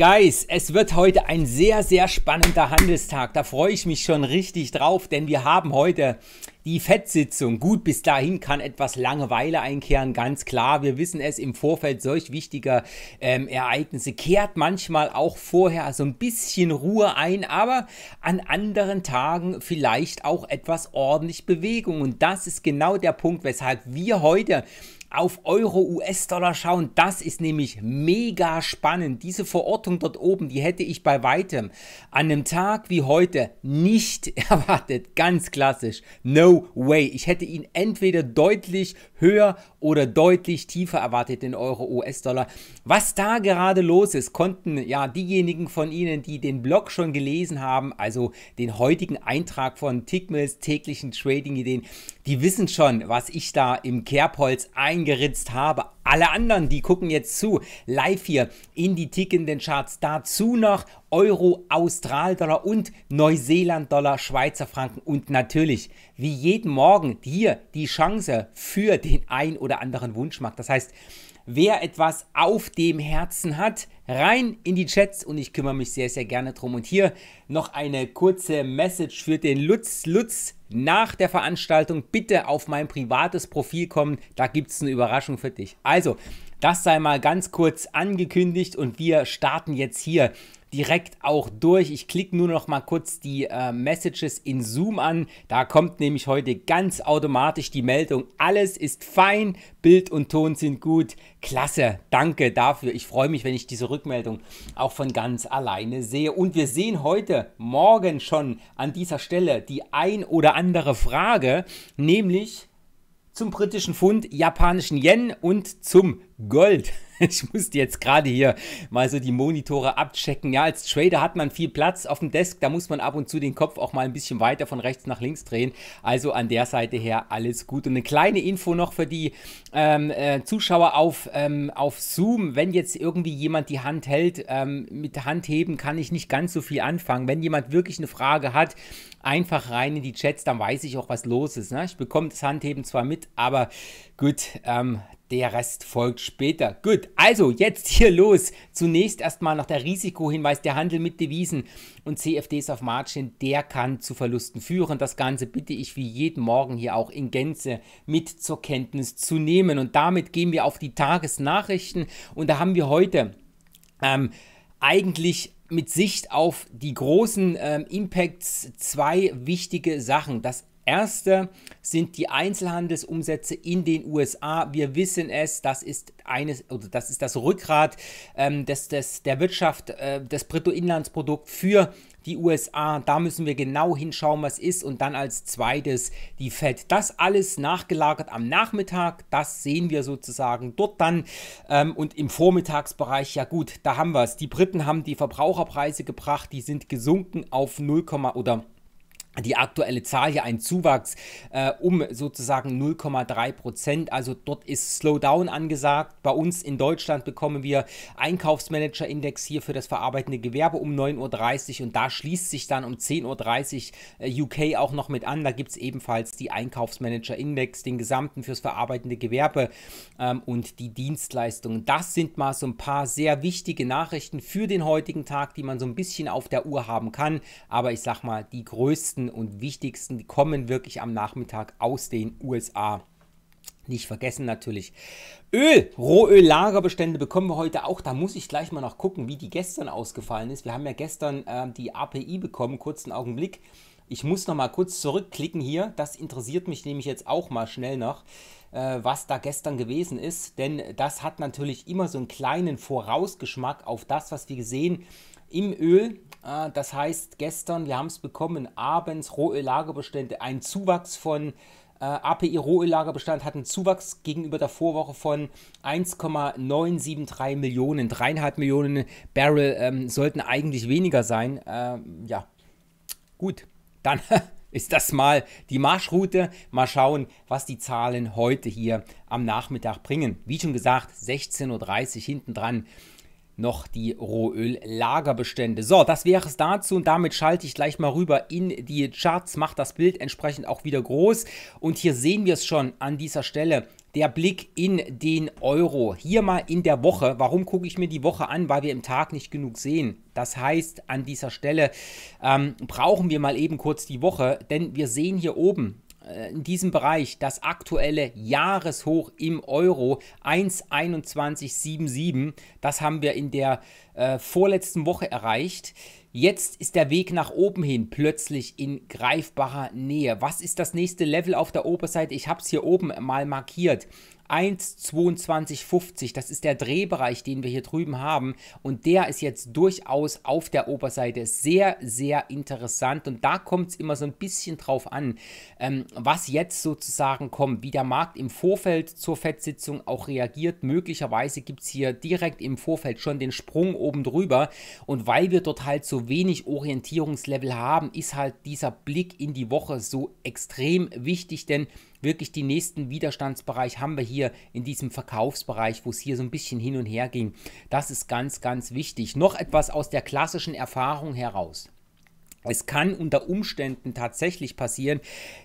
Guys, es wird heute ein sehr, sehr spannender Handelstag. Da freue ich mich schon richtig drauf, denn wir haben heute die Fettsitzung. Gut, bis dahin kann etwas Langeweile einkehren, ganz klar. Wir wissen es, im Vorfeld solch wichtiger ähm, Ereignisse kehrt manchmal auch vorher so ein bisschen Ruhe ein, aber an anderen Tagen vielleicht auch etwas ordentlich Bewegung. Und das ist genau der Punkt, weshalb wir heute auf Euro-US-Dollar schauen. Das ist nämlich mega spannend. Diese Verortung dort oben, die hätte ich bei weitem an einem Tag wie heute nicht erwartet. Ganz klassisch. No way. Ich hätte ihn entweder deutlich höher oder deutlich tiefer erwartet in Euro, US-Dollar. Was da gerade los ist, konnten ja diejenigen von Ihnen, die den Blog schon gelesen haben, also den heutigen Eintrag von Tickmills täglichen Trading-Ideen, die wissen schon, was ich da im Kerbholz eingeritzt habe. Alle anderen, die gucken jetzt zu, live hier in die tickenden Charts. Dazu noch Euro, Australdollar und Neuseeland-Dollar, Schweizer Franken und natürlich wie jeden Morgen hier die Chance für den ein oder anderen Wunschmarkt. Das heißt, wer etwas auf dem Herzen hat, rein in die Chats und ich kümmere mich sehr, sehr gerne drum. Und hier noch eine kurze Message für den Lutz. Lutz, nach der Veranstaltung bitte auf mein privates Profil kommen, da gibt es eine Überraschung für dich. Also, das sei mal ganz kurz angekündigt und wir starten jetzt hier direkt auch durch. Ich klicke nur noch mal kurz die äh, Messages in Zoom an. Da kommt nämlich heute ganz automatisch die Meldung, alles ist fein, Bild und Ton sind gut. Klasse, danke dafür. Ich freue mich, wenn ich diese Rückmeldung auch von ganz alleine sehe. Und wir sehen heute, morgen schon an dieser Stelle die ein oder andere Frage, nämlich zum britischen Pfund, japanischen Yen und zum Gold. ich musste jetzt gerade hier mal so die Monitore abchecken. Ja, als Trader hat man viel Platz auf dem Desk, da muss man ab und zu den Kopf auch mal ein bisschen weiter von rechts nach links drehen. Also an der Seite her alles gut. Und eine kleine Info noch für die ähm, äh, Zuschauer auf, ähm, auf Zoom. Wenn jetzt irgendwie jemand die Hand hält, ähm, mit Handheben kann ich nicht ganz so viel anfangen. Wenn jemand wirklich eine Frage hat, einfach rein in die Chats, dann weiß ich auch, was los ist. Ne? Ich bekomme das Handheben zwar mit, aber gut, ähm, der Rest folgt später. Gut, also jetzt hier los. Zunächst erstmal noch der Risikohinweis, der Handel mit Devisen und CFDs auf Margin, der kann zu Verlusten führen. Das Ganze bitte ich wie jeden Morgen hier auch in Gänze mit zur Kenntnis zu nehmen. Und damit gehen wir auf die Tagesnachrichten und da haben wir heute ähm, eigentlich mit Sicht auf die großen ähm, Impacts zwei wichtige Sachen. Das erste sind die Einzelhandelsumsätze in den USA. Wir wissen es, das ist eines oder das ist das Rückgrat ähm, des, des, der Wirtschaft, äh, des Bruttoinlandsprodukts für die USA. Da müssen wir genau hinschauen, was ist. Und dann als zweites die Fed. Das alles nachgelagert am Nachmittag. Das sehen wir sozusagen dort dann. Ähm, und im Vormittagsbereich, ja gut, da haben wir es. Die Briten haben die Verbraucherpreise gebracht. Die sind gesunken auf 0, oder die aktuelle Zahl hier ein Zuwachs äh, um sozusagen 0,3 Prozent. Also dort ist Slowdown angesagt. Bei uns in Deutschland bekommen wir Einkaufsmanager-Index hier für das verarbeitende Gewerbe um 9.30 Uhr und da schließt sich dann um 10.30 Uhr äh, UK auch noch mit an. Da gibt es ebenfalls die Einkaufsmanager-Index, den gesamten fürs verarbeitende Gewerbe ähm, und die Dienstleistungen. Das sind mal so ein paar sehr wichtige Nachrichten für den heutigen Tag, die man so ein bisschen auf der Uhr haben kann. Aber ich sag mal, die größten wichtigsten und wichtigsten, kommen wirklich am Nachmittag aus den USA. Nicht vergessen natürlich. Öl, Rohöl-Lagerbestände bekommen wir heute auch. Da muss ich gleich mal noch gucken, wie die gestern ausgefallen ist. Wir haben ja gestern äh, die API bekommen, kurzen Augenblick. Ich muss noch mal kurz zurückklicken hier. Das interessiert mich nämlich jetzt auch mal schnell noch, äh, was da gestern gewesen ist. Denn das hat natürlich immer so einen kleinen Vorausgeschmack auf das, was wir gesehen haben im Öl. Ah, das heißt, gestern, wir haben es bekommen, abends Rohöllagerbestände, ein Zuwachs von äh, API Rohöllagerbestand hat einen Zuwachs gegenüber der Vorwoche von 1,973 Millionen. Dreieinhalb Millionen Barrel ähm, sollten eigentlich weniger sein. Ähm, ja, gut, dann ist das mal die Marschroute. Mal schauen, was die Zahlen heute hier am Nachmittag bringen. Wie schon gesagt, 16.30 Uhr hinten dran noch die Rohöl-Lagerbestände. So, das wäre es dazu und damit schalte ich gleich mal rüber in die Charts, mache das Bild entsprechend auch wieder groß und hier sehen wir es schon an dieser Stelle. Der Blick in den Euro. Hier mal in der Woche. Warum gucke ich mir die Woche an? Weil wir im Tag nicht genug sehen. Das heißt, an dieser Stelle ähm, brauchen wir mal eben kurz die Woche, denn wir sehen hier oben äh, in diesem Bereich das aktuelle Jahreshoch im Euro 1,2177. Das haben wir in der äh, vorletzten Woche erreicht. Jetzt ist der Weg nach oben hin plötzlich in greifbarer Nähe. Was ist das nächste Level auf der Oberseite? Ich habe es hier oben mal markiert. 1,2250. Das ist der Drehbereich, den wir hier drüben haben. Und der ist jetzt durchaus auf der Oberseite sehr, sehr interessant. Und da kommt es immer so ein bisschen drauf an, ähm, was jetzt sozusagen kommt, wie der Markt im Vorfeld zur Fettsitzung auch reagiert. Möglicherweise gibt es hier direkt im Vorfeld schon den Sprung oben drüber. Und weil wir dort halt so wenig Orientierungslevel haben, ist halt dieser Blick in die Woche so extrem wichtig, denn wirklich den nächsten Widerstandsbereich haben wir hier in diesem Verkaufsbereich, wo es hier so ein bisschen hin und her ging. Das ist ganz, ganz wichtig. Noch etwas aus der klassischen Erfahrung heraus. Es kann unter Umständen tatsächlich passieren,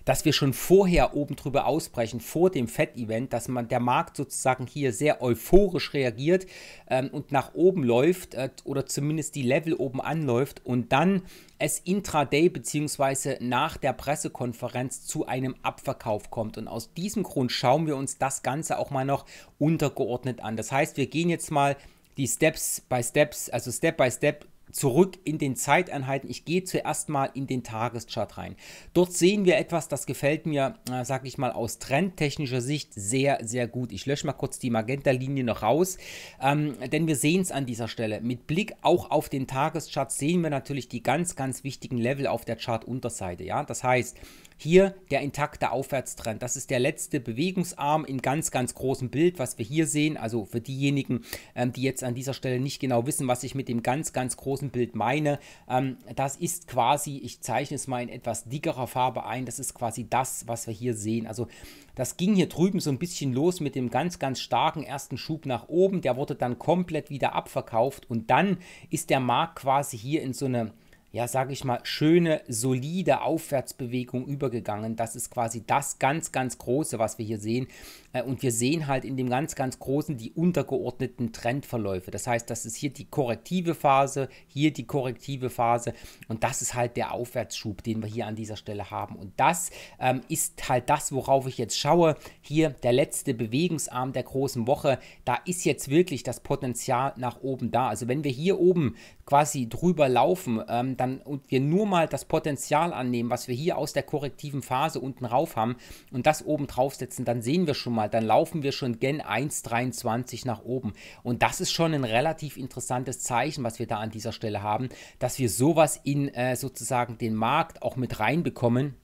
dass wir schon vorher oben drüber ausbrechen, vor dem Fed-Event, dass man der Markt sozusagen hier sehr euphorisch reagiert ähm, und nach oben läuft äh, oder zumindest die Level oben anläuft und dann es intraday bzw. nach der Pressekonferenz zu einem Abverkauf kommt. Und aus diesem Grund schauen wir uns das Ganze auch mal noch untergeordnet an. Das heißt, wir gehen jetzt mal die Steps by Steps, also Step by Step zurück in den Zeiteinheiten. Ich gehe zuerst mal in den Tageschart rein. Dort sehen wir etwas, das gefällt mir, äh, sag ich mal, aus trendtechnischer Sicht sehr, sehr gut. Ich lösche mal kurz die Magenta-Linie noch raus, ähm, denn wir sehen es an dieser Stelle. Mit Blick auch auf den Tageschart sehen wir natürlich die ganz, ganz wichtigen Level auf der Chart-Unterseite. Ja, das heißt, hier der intakte Aufwärtstrend. Das ist der letzte Bewegungsarm in ganz, ganz großem Bild, was wir hier sehen. Also für diejenigen, ähm, die jetzt an dieser Stelle nicht genau wissen, was ich mit dem ganz, ganz großen Bild meine, ähm, das ist quasi, ich zeichne es mal in etwas dickerer Farbe ein, das ist quasi das, was wir hier sehen. Also das ging hier drüben so ein bisschen los mit dem ganz, ganz starken ersten Schub nach oben. Der wurde dann komplett wieder abverkauft und dann ist der Markt quasi hier in so eine ja, sage ich mal, schöne, solide Aufwärtsbewegung übergegangen. Das ist quasi das ganz, ganz Große, was wir hier sehen. Äh, und wir sehen halt in dem ganz, ganz Großen die untergeordneten Trendverläufe. Das heißt, das ist hier die korrektive Phase, hier die korrektive Phase und das ist halt der Aufwärtsschub, den wir hier an dieser Stelle haben. Und das ähm, ist halt das, worauf ich jetzt schaue. Hier der letzte Bewegungsarm der großen Woche. Da ist jetzt wirklich das Potenzial nach oben da. Also wenn wir hier oben quasi drüber laufen, ähm, dann dann und wir nur mal das Potenzial annehmen, was wir hier aus der korrektiven Phase unten rauf haben und das oben drauf setzen, dann sehen wir schon mal, dann laufen wir schon gen 1,23 nach oben. Und das ist schon ein relativ interessantes Zeichen, was wir da an dieser Stelle haben, dass wir sowas in äh, sozusagen den Markt auch mit reinbekommen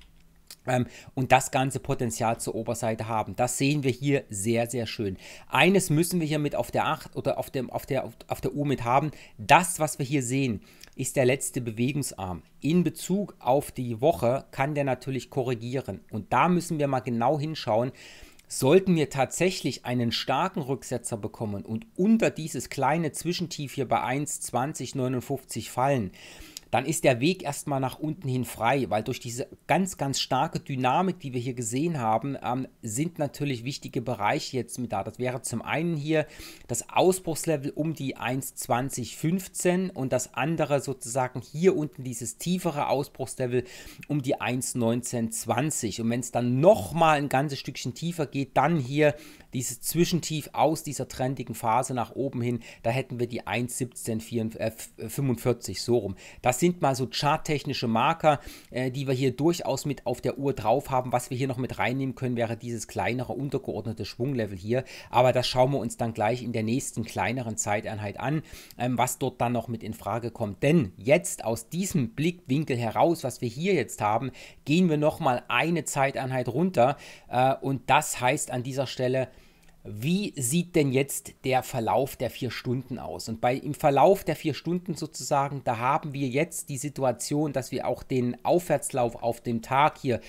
ähm, und das ganze Potenzial zur Oberseite haben. Das sehen wir hier sehr, sehr schön. Eines müssen wir hier mit auf der 8 oder auf, dem, auf, der, auf der Uhr mit haben. Das, was wir hier sehen, ist der letzte Bewegungsarm. In Bezug auf die Woche kann der natürlich korrigieren. Und da müssen wir mal genau hinschauen. Sollten wir tatsächlich einen starken Rücksetzer bekommen und unter dieses kleine Zwischentief hier bei 1,2059 fallen, dann ist der Weg erstmal nach unten hin frei, weil durch diese ganz, ganz starke Dynamik, die wir hier gesehen haben, ähm, sind natürlich wichtige Bereiche jetzt mit da. Das wäre zum einen hier das Ausbruchslevel um die 1,2015 und das andere sozusagen hier unten dieses tiefere Ausbruchslevel um die 1,1920. Und wenn es dann nochmal ein ganzes Stückchen tiefer geht, dann hier dieses Zwischentief aus dieser trendigen Phase nach oben hin, da hätten wir die 1,1745 äh, äh, so rum. Das sind mal so charttechnische Marker, äh, die wir hier durchaus mit auf der Uhr drauf haben. Was wir hier noch mit reinnehmen können, wäre dieses kleinere untergeordnete Schwunglevel hier. Aber das schauen wir uns dann gleich in der nächsten kleineren Zeiteinheit an, ähm, was dort dann noch mit in Frage kommt. Denn jetzt aus diesem Blickwinkel heraus, was wir hier jetzt haben, gehen wir nochmal eine Zeiteinheit runter. und das heißt an dieser Stelle, wie sieht denn jetzt der Verlauf der vier Stunden aus? Und bei im Verlauf der vier Stunden sozusagen, da haben wir jetzt die Situation, dass wir auch den Aufwärtslauf auf dem Tag hier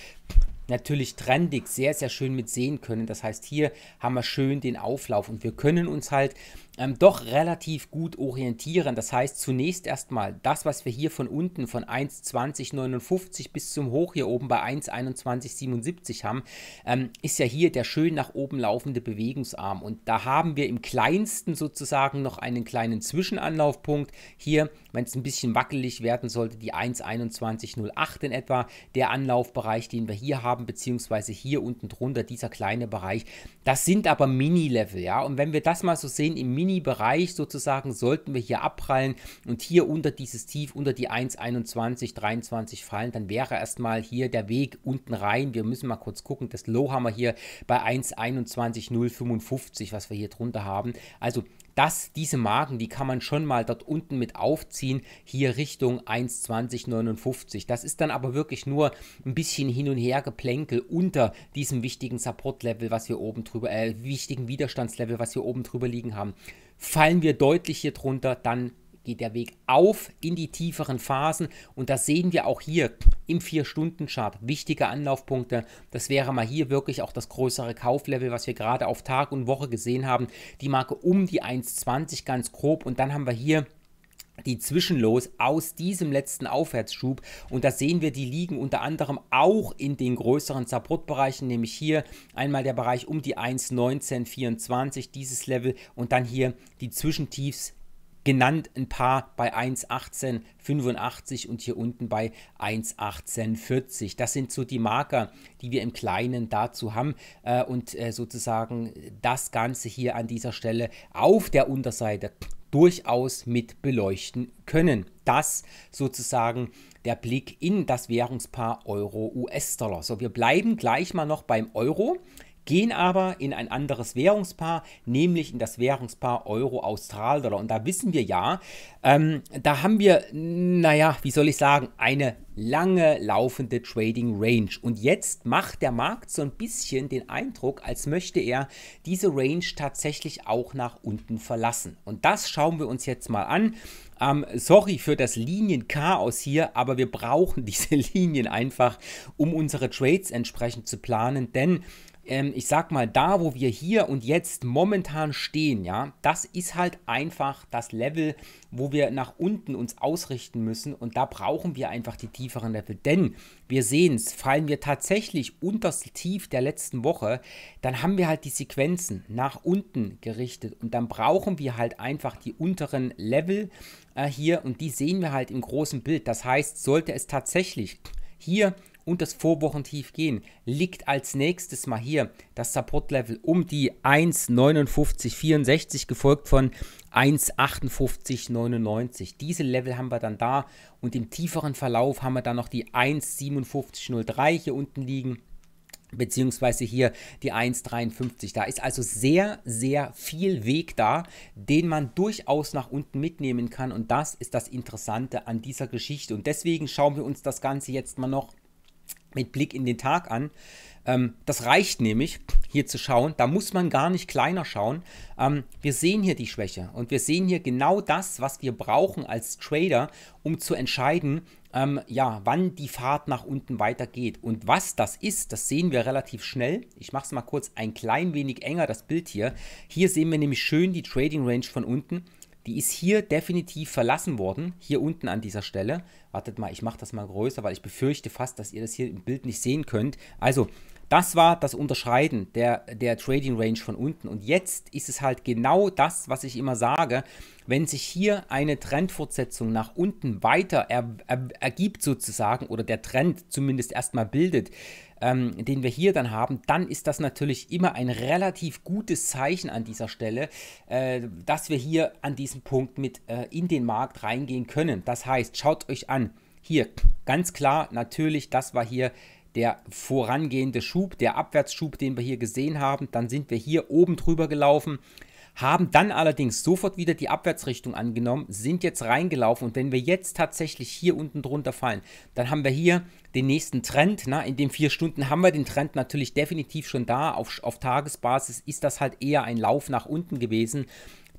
natürlich trendig sehr, sehr schön mit sehen können. Das heißt, hier haben wir schön den Auflauf und wir können uns halt ähm, doch relativ gut orientieren. Das heißt, zunächst erstmal das, was wir hier von unten von 1,2059 bis zum Hoch hier oben bei 1,2177 haben, ähm, ist ja hier der schön nach oben laufende Bewegungsarm. Und da haben wir im kleinsten sozusagen noch einen kleinen Zwischenanlaufpunkt. Hier, wenn es ein bisschen wackelig werden sollte, die 1,2108 in etwa, der Anlaufbereich, den wir hier haben, beziehungsweise hier unten drunter, dieser kleine Bereich. Das sind aber Mini-Level, ja. Und wenn wir das mal so sehen, im Mini Mini-Bereich sozusagen sollten wir hier abprallen und hier unter dieses Tief, unter die 1,21,23 fallen, dann wäre erstmal hier der Weg unten rein. Wir müssen mal kurz gucken. Das Low haben wir hier bei 1,21,055, was wir hier drunter haben. Also dass diese Marken, die kann man schon mal dort unten mit aufziehen, hier Richtung 1,2059. Das ist dann aber wirklich nur ein bisschen hin und her geplänkel unter diesem wichtigen Support-Level, was wir oben drüber, äh, wichtigen Widerstandslevel, was wir oben drüber liegen haben. Fallen wir deutlich hier drunter, dann geht der Weg auf in die tieferen Phasen. Und das sehen wir auch hier im 4-Stunden-Chart. Wichtige Anlaufpunkte. Das wäre mal hier wirklich auch das größere Kauflevel, was wir gerade auf Tag und Woche gesehen haben. Die Marke um die 1,20 ganz grob. Und dann haben wir hier die Zwischenlos aus diesem letzten Aufwärtsschub und da sehen wir, die liegen unter anderem auch in den größeren Supportbereichen, nämlich hier einmal der Bereich um die 1,1924, dieses Level und dann hier die Zwischentiefs genannt ein paar bei 1,1885 und hier unten bei 1,1840. Das sind so die Marker, die wir im Kleinen dazu haben äh, und äh, sozusagen das Ganze hier an dieser Stelle auf der Unterseite durchaus mit beleuchten können. Das sozusagen der Blick in das Währungspaar Euro-US-Dollar. So, wir bleiben gleich mal noch beim Euro gehen aber in ein anderes Währungspaar, nämlich in das Währungspaar euro austral dollar Und da wissen wir ja, ähm, da haben wir, naja, wie soll ich sagen, eine lange laufende Trading Range. Und jetzt macht der Markt so ein bisschen den Eindruck, als möchte er diese Range tatsächlich auch nach unten verlassen. Und das schauen wir uns jetzt mal an. Ähm, sorry für das Linienchaos hier, aber wir brauchen diese Linien einfach, um unsere Trades entsprechend zu planen, denn ähm, ich sag mal, da, wo wir hier und jetzt momentan stehen, ja, das ist halt einfach das Level, wo wir nach unten uns ausrichten müssen und da brauchen wir einfach die tieferen Level, denn wir sehen es, fallen wir tatsächlich unter das Tief der letzten Woche, dann haben wir halt die Sequenzen nach unten gerichtet und dann brauchen wir halt einfach die unteren Level äh, hier und die sehen wir halt im großen Bild. Das heißt, sollte es tatsächlich hier und das Vorwochentief gehen, liegt als nächstes mal hier das Support-Level um die 1,5964 gefolgt von 1,5899. Diese Level haben wir dann da und im tieferen Verlauf haben wir dann noch die 1,5703 hier unten liegen beziehungsweise hier die 1,53. Da ist also sehr, sehr viel Weg da, den man durchaus nach unten mitnehmen kann und das ist das Interessante an dieser Geschichte und deswegen schauen wir uns das Ganze jetzt mal noch mit Blick in den Tag an. Ähm, das reicht nämlich, hier zu schauen. Da muss man gar nicht kleiner schauen. Ähm, wir sehen hier die Schwäche und wir sehen hier genau das, was wir brauchen als Trader, um zu entscheiden, ähm, ja, wann die Fahrt nach unten weitergeht. Und was das ist, das sehen wir relativ schnell. Ich mache es mal kurz ein klein wenig enger, das Bild hier. Hier sehen wir nämlich schön die Trading Range von unten. Die ist hier definitiv verlassen worden, hier unten an dieser Stelle. Wartet mal, ich mache das mal größer, weil ich befürchte fast, dass ihr das hier im Bild nicht sehen könnt. Also, das war das Unterschreiten der, der Trading Range von unten. Und jetzt ist es halt genau das, was ich immer sage. Wenn sich hier eine Trendfortsetzung nach unten weiter er, er, ergibt, sozusagen, oder der Trend zumindest erstmal bildet, ähm, den wir hier dann haben, dann ist das natürlich immer ein relativ gutes Zeichen an dieser Stelle, äh, dass wir hier an diesem Punkt mit äh, in den Markt reingehen können. Das heißt, schaut euch an, hier ganz klar, natürlich, das war hier der vorangehende Schub, der Abwärtsschub, den wir hier gesehen haben. Dann sind wir hier oben drüber gelaufen, haben dann allerdings sofort wieder die Abwärtsrichtung angenommen, sind jetzt reingelaufen und wenn wir jetzt tatsächlich hier unten drunter fallen, dann haben wir hier den nächsten Trend. Na, in den vier Stunden haben wir den Trend natürlich definitiv schon da. Auf, auf Tagesbasis ist das halt eher ein Lauf nach unten gewesen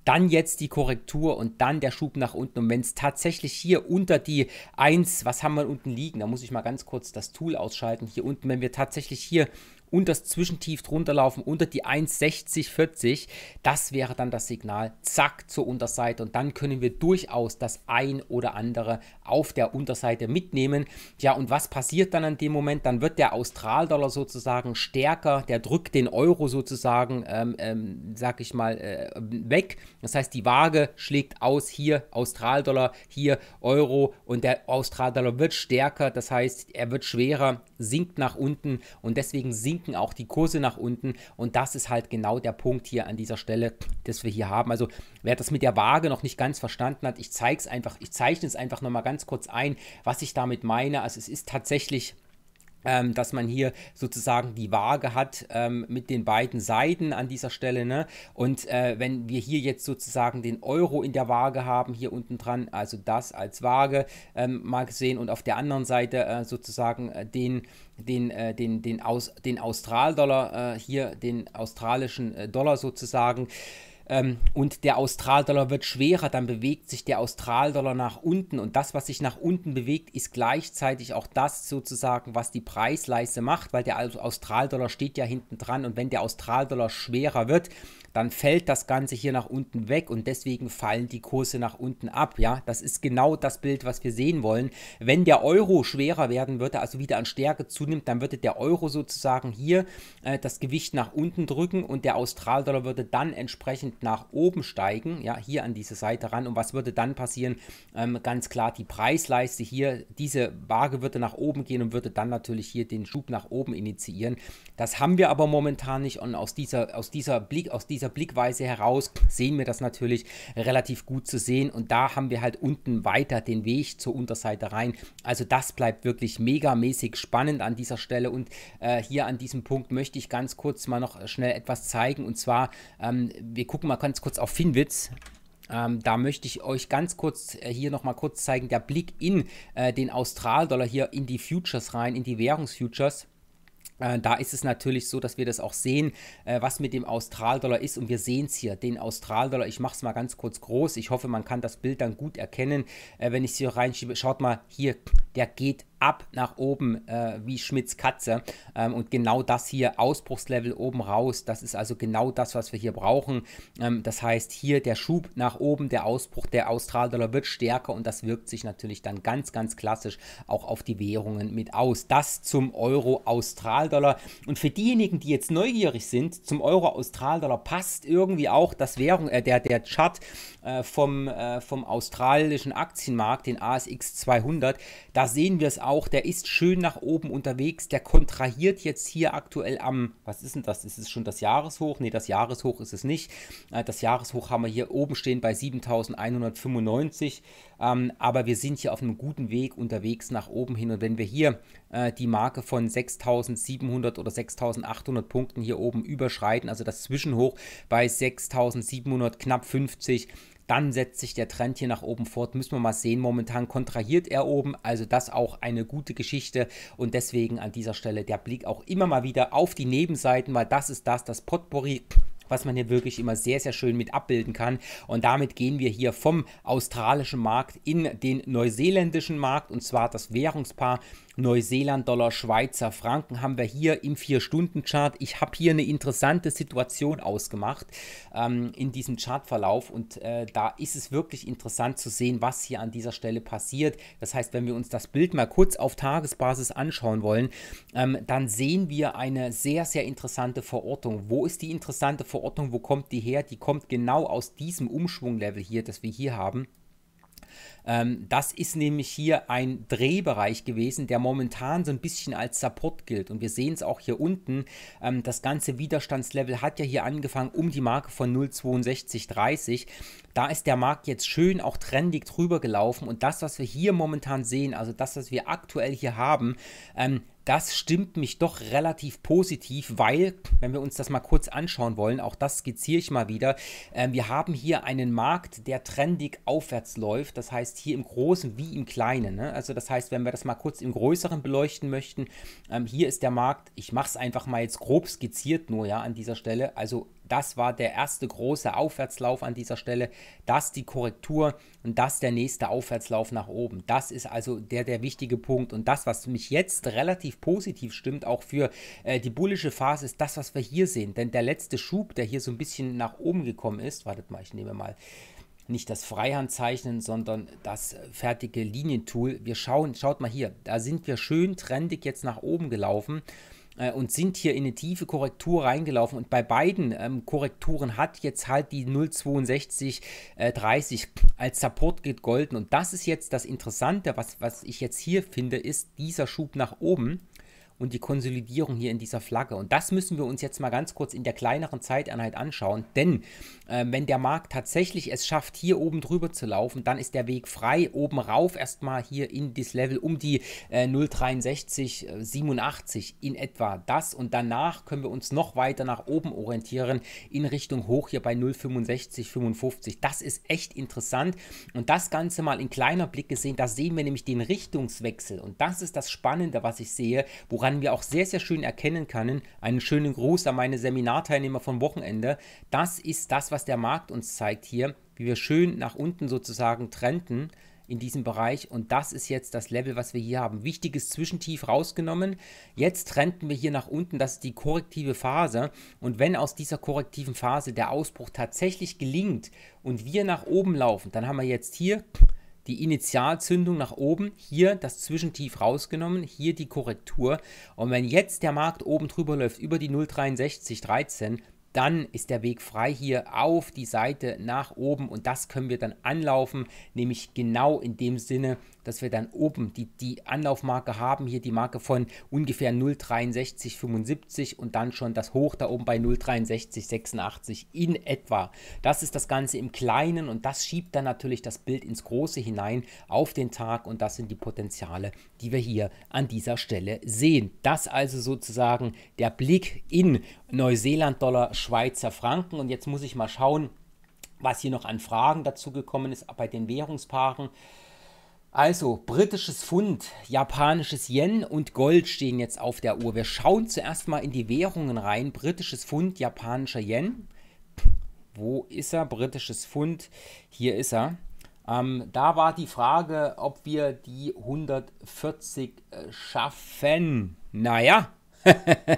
dann jetzt die Korrektur und dann der Schub nach unten. Und wenn es tatsächlich hier unter die 1, was haben wir unten liegen? Da muss ich mal ganz kurz das Tool ausschalten. Hier unten, wenn wir tatsächlich hier und das Zwischentief drunter laufen unter die 1,6040, das wäre dann das Signal, zack, zur Unterseite und dann können wir durchaus das ein oder andere auf der Unterseite mitnehmen. Ja, und was passiert dann an dem Moment? Dann wird der Australdollar sozusagen stärker, der drückt den Euro sozusagen, ähm, ähm, sag ich mal, äh, weg. Das heißt, die Waage schlägt aus, hier Australdollar, hier Euro und der Australdollar wird stärker, das heißt, er wird schwerer, sinkt nach unten und deswegen sinkt sinken auch die Kurse nach unten und das ist halt genau der Punkt hier an dieser Stelle, das wir hier haben. Also wer das mit der Waage noch nicht ganz verstanden hat, ich zeige es einfach, ich zeichne es einfach nochmal ganz kurz ein, was ich damit meine. Also es ist tatsächlich ähm, dass man hier sozusagen die Waage hat ähm, mit den beiden Seiten an dieser Stelle. Ne? Und äh, wenn wir hier jetzt sozusagen den Euro in der Waage haben, hier unten dran, also das als Waage ähm, mal gesehen und auf der anderen Seite äh, sozusagen äh, den, den, äh, den, den, Aus, den Australdollar, äh, hier den australischen äh, Dollar sozusagen. Ähm, und der Australdollar wird schwerer, dann bewegt sich der Australdollar nach unten. Und das, was sich nach unten bewegt, ist gleichzeitig auch das sozusagen, was die Preisleiste macht, weil der Australdollar steht ja hinten dran. Und wenn der Australdollar schwerer wird, dann fällt das Ganze hier nach unten weg und deswegen fallen die Kurse nach unten ab. Ja, das ist genau das Bild, was wir sehen wollen. Wenn der Euro schwerer werden würde, also wieder an Stärke zunimmt, dann würde der Euro sozusagen hier äh, das Gewicht nach unten drücken und der Australdollar würde dann entsprechend und nach oben steigen, ja, hier an diese Seite ran. Und was würde dann passieren? Ähm, ganz klar, die Preisleiste hier, diese Waage würde nach oben gehen und würde dann natürlich hier den Schub nach oben initiieren. Das haben wir aber momentan nicht und aus dieser, aus dieser, Blick, aus dieser Blickweise heraus sehen wir das natürlich relativ gut zu sehen. Und da haben wir halt unten weiter den Weg zur Unterseite rein. Also das bleibt wirklich megamäßig spannend an dieser Stelle. Und äh, hier an diesem Punkt möchte ich ganz kurz mal noch schnell etwas zeigen. Und zwar, ähm, wir gucken gucken mal ganz kurz auf Finwitz. Ähm, da möchte ich euch ganz kurz äh, hier nochmal kurz zeigen, der Blick in äh, den Australdollar hier in die Futures rein, in die Währungsfutures. Äh, da ist es natürlich so, dass wir das auch sehen, äh, was mit dem Australdollar ist. Und wir sehen es hier, den Australdollar. Ich mache es mal ganz kurz groß. Ich hoffe, man kann das Bild dann gut erkennen. Äh, wenn ich es hier reinschiebe, schaut mal hier, der geht ab nach oben äh, wie Schmidts Katze. Ähm, und genau das hier, Ausbruchslevel oben raus, das ist also genau das, was wir hier brauchen. Ähm, das heißt, hier der Schub nach oben, der Ausbruch der Australdollar wird stärker und das wirkt sich natürlich dann ganz, ganz klassisch auch auf die Währungen mit aus. Das zum Euro-Australdollar. Und für diejenigen, die jetzt neugierig sind, zum Euro-Australdollar passt irgendwie auch das Währung, äh, der, der Chart äh, vom, äh, vom australischen Aktienmarkt, den ASX 200. Da sehen wir es auch auch, der ist schön nach oben unterwegs, der kontrahiert jetzt hier aktuell am, was ist denn das? Ist es schon das Jahreshoch? Ne, das Jahreshoch ist es nicht. Äh, das Jahreshoch haben wir hier oben stehen bei 7195, ähm, aber wir sind hier auf einem guten Weg unterwegs nach oben hin und wenn wir hier äh, die Marke von 6700 oder 6800 Punkten hier oben überschreiten, also das Zwischenhoch bei 6700 knapp 50, dann setzt sich der Trend hier nach oben fort. Müssen wir mal sehen. Momentan kontrahiert er oben, also das auch eine gute Geschichte und deswegen an dieser Stelle der Blick auch immer mal wieder auf die Nebenseiten, weil das ist das, das Potpourri was man hier wirklich immer sehr, sehr schön mit abbilden kann. Und damit gehen wir hier vom australischen Markt in den neuseeländischen Markt und zwar das Währungspaar Neuseeland-Dollar, Schweizer Franken haben wir hier im 4-Stunden-Chart. Ich habe hier eine interessante Situation ausgemacht ähm, in diesem Chartverlauf und äh, da ist es wirklich interessant zu sehen, was hier an dieser Stelle passiert. Das heißt, wenn wir uns das Bild mal kurz auf Tagesbasis anschauen wollen, ähm, dann sehen wir eine sehr, sehr interessante Verortung. Wo ist die interessante Verortung? Wo kommt die her? Die kommt genau aus diesem Umschwunglevel hier, das wir hier haben. Ähm, das ist nämlich hier ein Drehbereich gewesen, der momentan so ein bisschen als Support gilt. Und wir sehen es auch hier unten. Ähm, das ganze Widerstandslevel hat ja hier angefangen um die Marke von 0,6230. Da ist der Markt jetzt schön auch trendig drüber gelaufen. Und das, was wir hier momentan sehen, also das, was wir aktuell hier haben, ähm, das stimmt mich doch relativ positiv, weil, wenn wir uns das mal kurz anschauen wollen, auch das skizziere ich mal wieder, äh, wir haben hier einen Markt, der trendig aufwärts läuft, das heißt hier im Großen wie im Kleinen. Ne? Also das heißt, wenn wir das mal kurz im Größeren beleuchten möchten, ähm, hier ist der Markt, ich mache es einfach mal jetzt grob skizziert nur ja an dieser Stelle, also das war der erste große Aufwärtslauf an dieser Stelle. Das die Korrektur und das der nächste Aufwärtslauf nach oben. Das ist also der, der wichtige Punkt. Und das, was mich jetzt relativ positiv stimmt, auch für äh, die bullische Phase, ist das, was wir hier sehen. Denn der letzte Schub, der hier so ein bisschen nach oben gekommen ist, wartet mal, ich nehme mal nicht das Freihandzeichnen, sondern das fertige Linientool. Wir schauen, schaut mal hier, da sind wir schön trendig jetzt nach oben gelaufen äh, und sind hier in eine tiefe Korrektur reingelaufen. Und bei beiden ähm, Korrekturen hat jetzt halt die 0,6230 äh, als Support gegolten. Und das ist jetzt das Interessante, was, was ich jetzt hier finde, ist dieser Schub nach oben und die Konsolidierung hier in dieser Flagge. Und das müssen wir uns jetzt mal ganz kurz in der kleineren Zeiteinheit anschauen, denn äh, wenn der Markt tatsächlich es schafft, hier oben drüber zu laufen, dann ist der Weg frei, oben rauf erstmal hier in das Level um die äh, 0,63, äh, in etwa das und danach können wir uns noch weiter nach oben orientieren in Richtung hoch hier bei 0,6555. Das ist echt interessant und das Ganze mal in kleiner Blick gesehen, da sehen wir nämlich den Richtungswechsel und das ist das Spannende, was ich sehe, woran woran wir auch sehr, sehr schön erkennen können, einen schönen Gruß an meine Seminarteilnehmer vom Wochenende, das ist das, was der Markt uns zeigt hier, wie wir schön nach unten sozusagen trennten in diesem Bereich und das ist jetzt das Level, was wir hier haben. Wichtiges Zwischentief rausgenommen. Jetzt trennten wir hier nach unten, das ist die korrektive Phase und wenn aus dieser korrektiven Phase der Ausbruch tatsächlich gelingt und wir nach oben laufen, dann haben wir jetzt hier die Initialzündung nach oben, hier das Zwischentief rausgenommen, hier die Korrektur. Und wenn jetzt der Markt oben drüber läuft, über die 0,6313, dann ist der Weg frei hier auf die Seite nach oben und das können wir dann anlaufen, nämlich genau in dem Sinne, dass wir dann oben die, die Anlaufmarke haben, hier die Marke von ungefähr 0,6375 und dann schon das Hoch da oben bei 0,6386 in etwa. Das ist das Ganze im Kleinen und das schiebt dann natürlich das Bild ins Große hinein auf den Tag und das sind die Potenziale, die wir hier an dieser Stelle sehen. Das also sozusagen der Blick in Neuseeland-Dollar, Schweizer Franken und jetzt muss ich mal schauen, was hier noch an Fragen dazu gekommen ist bei den Währungspaaren. Also, britisches Pfund, japanisches Yen und Gold stehen jetzt auf der Uhr. Wir schauen zuerst mal in die Währungen rein. Britisches Pfund, japanischer Yen. Wo ist er? Britisches Pfund. Hier ist er. Ähm, da war die Frage, ob wir die 140 äh, schaffen. Naja,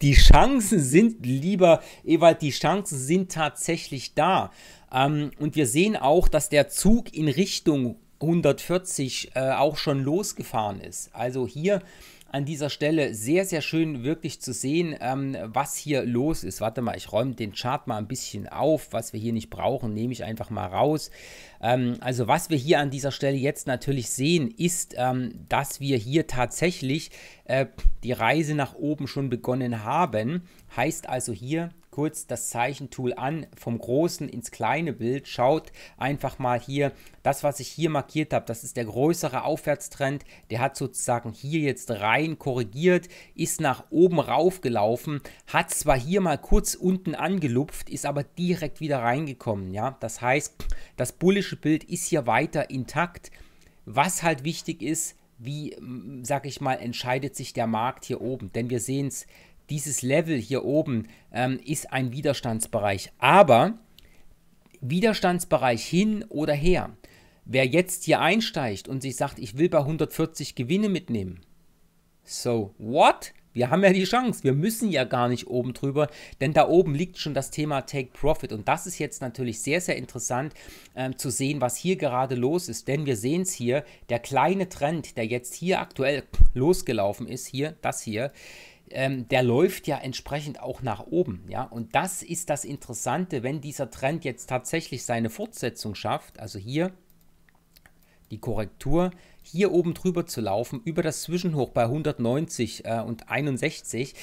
die Chancen sind, lieber Ewald, die Chancen sind tatsächlich da. Ähm, und wir sehen auch, dass der Zug in Richtung 140 äh, auch schon losgefahren ist. Also hier an dieser Stelle sehr, sehr schön wirklich zu sehen, ähm, was hier los ist. Warte mal, ich räume den Chart mal ein bisschen auf. Was wir hier nicht brauchen, nehme ich einfach mal raus. Ähm, also was wir hier an dieser Stelle jetzt natürlich sehen, ist, ähm, dass wir hier tatsächlich äh, die Reise nach oben schon begonnen haben. Heißt also hier kurz das Zeichentool an, vom großen ins kleine Bild. Schaut einfach mal hier, das, was ich hier markiert habe, das ist der größere Aufwärtstrend. Der hat sozusagen hier jetzt rein korrigiert, ist nach oben rauf gelaufen, hat zwar hier mal kurz unten angelupft, ist aber direkt wieder reingekommen. Ja, das heißt, das bullische Bild ist hier weiter intakt. Was halt wichtig ist, wie, sag ich mal, entscheidet sich der Markt hier oben? Denn wir sehen es, dieses Level hier oben ähm, ist ein Widerstandsbereich. Aber Widerstandsbereich hin oder her. Wer jetzt hier einsteigt und sich sagt, ich will bei 140 Gewinne mitnehmen. So, what? Wir haben ja die Chance. Wir müssen ja gar nicht oben drüber, denn da oben liegt schon das Thema Take Profit. Und das ist jetzt natürlich sehr, sehr interessant ähm, zu sehen, was hier gerade los ist. Denn wir sehen es hier, der kleine Trend, der jetzt hier aktuell losgelaufen ist, hier, das hier, ähm, der läuft ja entsprechend auch nach oben. Ja? Und das ist das Interessante, wenn dieser Trend jetzt tatsächlich seine Fortsetzung schafft, also hier die Korrektur, hier oben drüber zu laufen, über das Zwischenhoch bei 190 äh, und 61,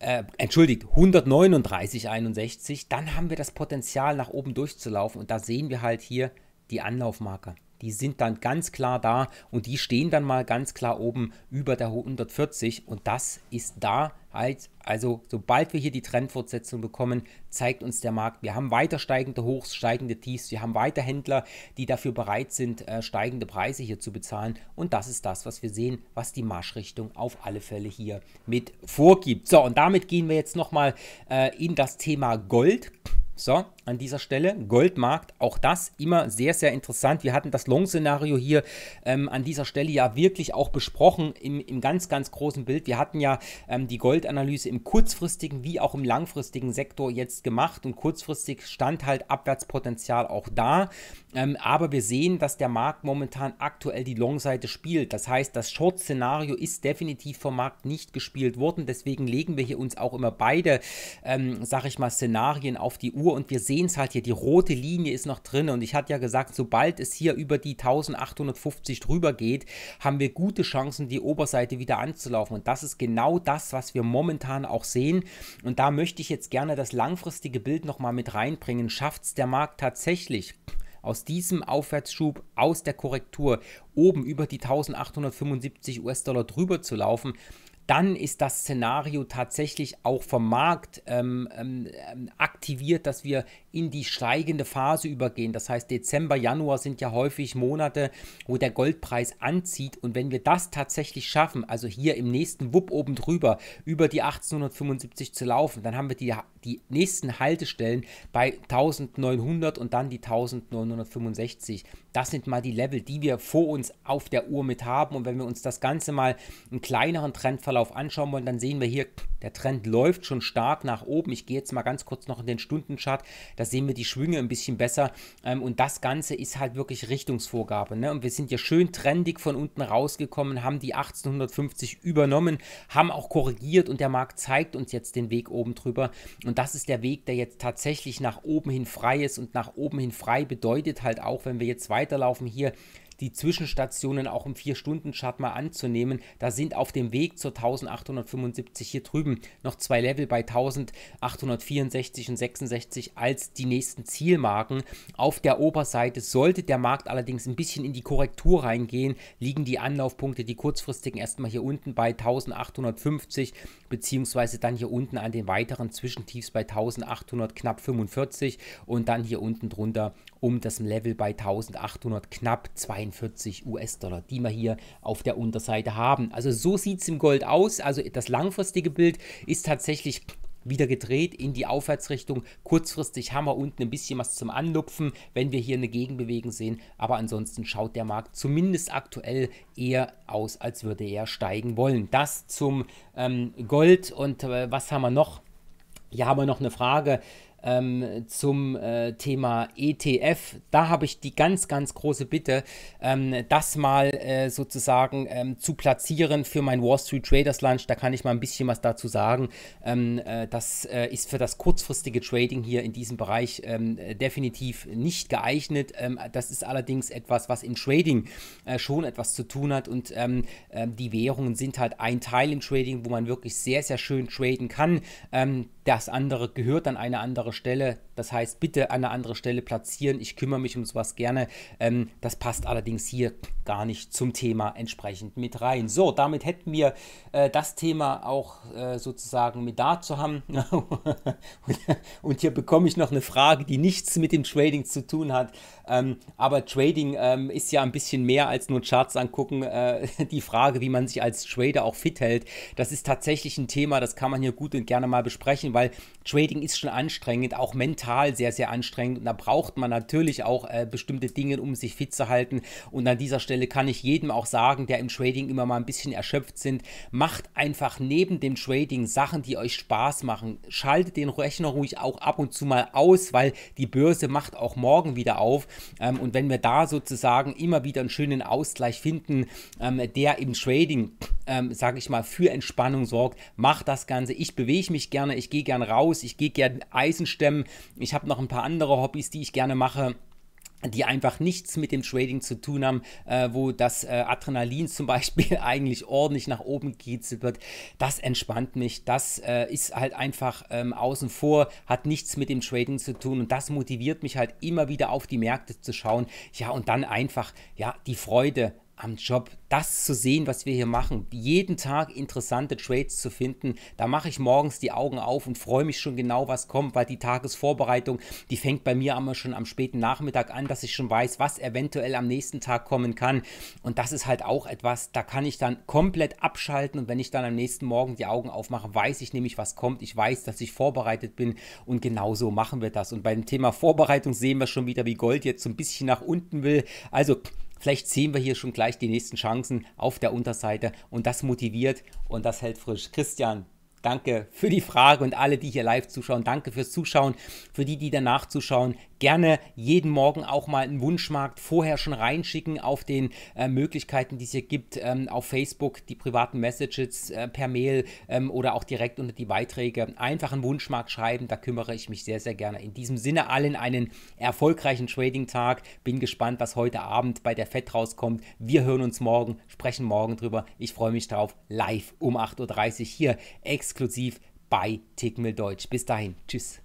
äh, entschuldigt, 139, 61, dann haben wir das Potenzial nach oben durchzulaufen und da sehen wir halt hier die Anlaufmarke die sind dann ganz klar da und die stehen dann mal ganz klar oben über der 140 und das ist da halt, also sobald wir hier die Trendfortsetzung bekommen, zeigt uns der Markt, wir haben weiter steigende Hochs, steigende Tiefs, wir haben weiter Händler, die dafür bereit sind, äh, steigende Preise hier zu bezahlen und das ist das, was wir sehen, was die Marschrichtung auf alle Fälle hier mit vorgibt. So, und damit gehen wir jetzt nochmal äh, in das Thema Gold. So, an dieser Stelle. Goldmarkt, auch das immer sehr, sehr interessant. Wir hatten das Long-Szenario hier ähm, an dieser Stelle ja wirklich auch besprochen im, im ganz, ganz großen Bild. Wir hatten ja ähm, die Goldanalyse im kurzfristigen wie auch im langfristigen Sektor jetzt gemacht und kurzfristig stand halt Abwärtspotenzial auch da. Ähm, aber wir sehen, dass der Markt momentan aktuell die Long-Seite spielt. Das heißt, das Short-Szenario ist definitiv vom Markt nicht gespielt worden. Deswegen legen wir hier uns auch immer beide, ähm, sag ich mal, Szenarien auf die Uhr und wir sehen, sehen es halt hier, die rote Linie ist noch drin und ich hatte ja gesagt, sobald es hier über die 1850 drüber geht, haben wir gute Chancen, die Oberseite wieder anzulaufen und das ist genau das, was wir momentan auch sehen und da möchte ich jetzt gerne das langfristige Bild nochmal mit reinbringen. Schafft es der Markt tatsächlich? aus diesem Aufwärtsschub, aus der Korrektur oben über die 1875 US-Dollar drüber zu laufen, dann ist das Szenario tatsächlich auch vom Markt ähm, ähm, ähm, aktiviert, dass wir in die steigende Phase übergehen. Das heißt, Dezember, Januar sind ja häufig Monate, wo der Goldpreis anzieht. Und wenn wir das tatsächlich schaffen, also hier im nächsten Wupp oben drüber, über die 1875 zu laufen, dann haben wir die, die nächsten Haltestellen bei 1900 und dann die 1965. Das sind mal die Level, die wir vor uns auf der Uhr mit haben. Und wenn wir uns das Ganze mal einen kleineren Trend Wochenverlauf anschauen wollen, dann sehen wir hier, der Trend läuft schon stark nach oben. Ich gehe jetzt mal ganz kurz noch in den Stundenchart. Da sehen wir die Schwünge ein bisschen besser. Ähm, und das Ganze ist halt wirklich Richtungsvorgabe. Ne? Und wir sind ja schön trendig von unten rausgekommen, haben die 1850 übernommen, haben auch korrigiert und der Markt zeigt uns jetzt den Weg oben drüber. Und das ist der Weg, der jetzt tatsächlich nach oben hin frei ist und nach oben hin frei bedeutet halt auch, wenn wir jetzt weiterlaufen hier die Zwischenstationen auch im 4-Stunden-Chart mal anzunehmen. Da sind auf dem Weg zur 1875 hier drüben noch zwei Level bei 1864 und 66 als die nächsten Zielmarken. Auf der Oberseite sollte der Markt allerdings ein bisschen in die Korrektur reingehen, liegen die Anlaufpunkte, die kurzfristigen erstmal hier unten bei 1850 beziehungsweise dann hier unten an den weiteren Zwischentiefs bei 1800 knapp 45 und dann hier unten drunter um das Level bei 1800 knapp 42. 48 US-Dollar, die wir hier auf der Unterseite haben. Also so sieht es im Gold aus. Also das langfristige Bild ist tatsächlich wieder gedreht in die Aufwärtsrichtung. Kurzfristig haben wir unten ein bisschen was zum Anlupfen, wenn wir hier eine Gegenbewegung sehen. Aber ansonsten schaut der Markt zumindest aktuell eher aus, als würde er steigen wollen. Das zum ähm, Gold und äh, was haben wir noch? Hier haben wir noch eine Frage ähm, zum äh, Thema ETF. Da habe ich die ganz, ganz große Bitte, ähm, das mal äh, sozusagen ähm, zu platzieren für mein Wall Street Traders Lunch. Da kann ich mal ein bisschen was dazu sagen. Ähm, äh, das äh, ist für das kurzfristige Trading hier in diesem Bereich ähm, äh, definitiv nicht geeignet. Ähm, das ist allerdings etwas, was im Trading äh, schon etwas zu tun hat und die Währungen sind halt ein Teil im Trading, wo man wirklich sehr, sehr schön traden kann das andere gehört an eine andere Stelle. Das heißt, bitte an eine andere Stelle platzieren. Ich kümmere mich um sowas gerne. Ähm, das passt allerdings hier gar nicht zum Thema entsprechend mit rein. So, damit hätten wir äh, das Thema auch äh, sozusagen mit da zu haben. und hier bekomme ich noch eine Frage, die nichts mit dem Trading zu tun hat. Ähm, aber Trading ähm, ist ja ein bisschen mehr als nur Charts angucken. Äh, die Frage, wie man sich als Trader auch fit hält, das ist tatsächlich ein Thema, das kann man hier gut und gerne mal besprechen weil Trading ist schon anstrengend, auch mental sehr, sehr anstrengend. Und da braucht man natürlich auch äh, bestimmte Dinge, um sich fit zu halten. Und an dieser Stelle kann ich jedem auch sagen, der im Trading immer mal ein bisschen erschöpft sind, macht einfach neben dem Trading Sachen, die euch Spaß machen. Schaltet den Rechner ruhig auch ab und zu mal aus, weil die Börse macht auch morgen wieder auf. Ähm, und wenn wir da sozusagen immer wieder einen schönen Ausgleich finden, ähm, der im Trading, ähm, sage ich mal, für Entspannung sorgt, macht das Ganze. Ich bewege mich gerne, ich gehe gerne raus raus, ich gehe gerne Eisenstämmen, ich habe noch ein paar andere Hobbys, die ich gerne mache die einfach nichts mit dem Trading zu tun haben, äh, wo das äh, Adrenalin zum Beispiel eigentlich ordentlich nach oben gekitzelt wird. Das entspannt mich, das äh, ist halt einfach ähm, außen vor, hat nichts mit dem Trading zu tun und das motiviert mich halt immer wieder auf die Märkte zu schauen. Ja, und dann einfach, ja, die Freude am Job, das zu sehen, was wir hier machen, jeden Tag interessante Trades zu finden. Da mache ich morgens die Augen auf und freue mich schon genau, was kommt, weil die Tagesvorbereitung, die fängt bei mir immer schon am späten Nachmittag an, dass ich schon weiß, was eventuell am nächsten Tag kommen kann. Und das ist halt auch etwas, da kann ich dann komplett abschalten und wenn ich dann am nächsten Morgen die Augen aufmache, weiß ich nämlich, was kommt. Ich weiß, dass ich vorbereitet bin und genau so machen wir das. Und beim Thema Vorbereitung sehen wir schon wieder, wie Gold jetzt so ein bisschen nach unten will. Also Vielleicht sehen wir hier schon gleich die nächsten Chancen auf der Unterseite und das motiviert und das hält frisch. Christian, Danke für die Frage und alle, die hier live zuschauen. Danke fürs Zuschauen. Für die, die danach zuschauen, gerne jeden Morgen auch mal einen Wunschmarkt vorher schon reinschicken auf den äh, Möglichkeiten, die es hier gibt, ähm, auf Facebook, die privaten Messages äh, per Mail ähm, oder auch direkt unter die Beiträge. Einfach einen Wunschmarkt schreiben, da kümmere ich mich sehr, sehr gerne. In diesem Sinne allen einen erfolgreichen Trading-Tag. Bin gespannt, was heute Abend bei der FED rauskommt. Wir hören uns morgen, sprechen morgen drüber. Ich freue mich drauf. Live um 8.30 Uhr hier extra exklusiv bei Tickmill Deutsch. Bis dahin, tschüss.